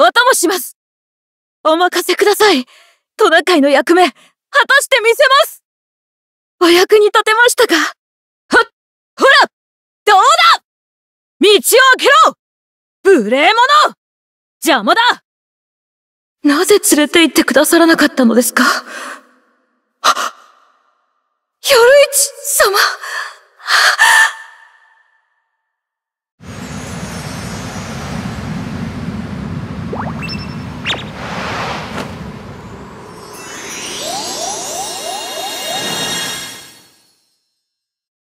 お供しますお任せくださいトナカイの役目、果たしてみせますお役に立てましたかはほらどうだ道を開けろ無礼者邪魔だなぜ連れて行ってくださらなかったのですかはっ、鎧市様